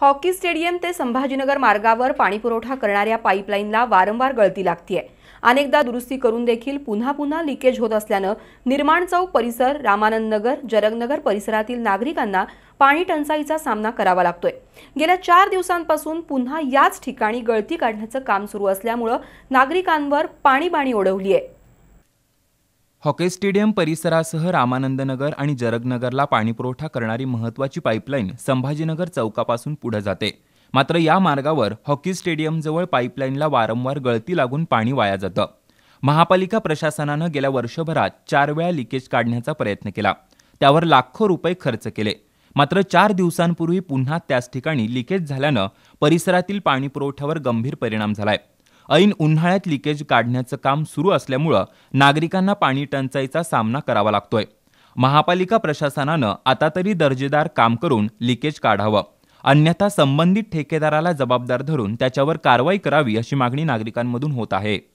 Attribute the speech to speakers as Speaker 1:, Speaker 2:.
Speaker 1: hockey stadium ते संभाजीनगर मार्गावर पाणीपुरवठा करणाऱ्या पाईपलाईनला वारंवार गळती लागतीय अनेकदा दुरुस्ती करून देखील पुन्हा पुन्हा लिकेज होत असल्यानं निर्माण चौक परिसर रामानंद नगर जरगनगर परिसरातील नागरिकांना पाणी टंचाईचा सामना करावा लागतोय गेल्या चार दिवसांपासून पुन्हा याच ठिकाणी गळती काढण्याचं काम सुरू असल्यामुळं नागरिकांवर पाणीबाणी ओढवली आहे
Speaker 2: हॉकी स्टेडियम परिसरासह रामानंदनगर आणि जरगनगरला पाणीपुरवठा करणारी महत्वाची पाईपलाईन संभाजीनगर चौकापासून पुढे जाते मात्र या मार्गावर हॉकी स्टेडियमजवळ पाईपलाईनला वारंवार गळती लागून पाणी वाया जातं महापालिका प्रशासनानं गेल्या वर्षभरात चार वेळा लिकेज काढण्याचा प्रयत्न केला त्यावर लाखो रुपये खर्च केले मात्र चार दिवसांपूर्वी पुन्हा त्याच ठिकाणी लिकेज झाल्यानं परिसरातील पाणीपुरवठ्यावर गंभीर परिणाम झालाय ऐन उन्हाळ्यात लिकेज काढण्याचं काम सुरू असल्यामुळं नागरिकांना पाणी टंचाईचा सामना करावा लागतोय महापालिका प्रशासनानं आता तरी दर्जेदार काम करून लिकेज काढावं अन्यथा संबंधित ठेकेदाराला जबाबदार धरून त्याच्यावर कारवाई करावी अशी मागणी नागरिकांमधून होत आहे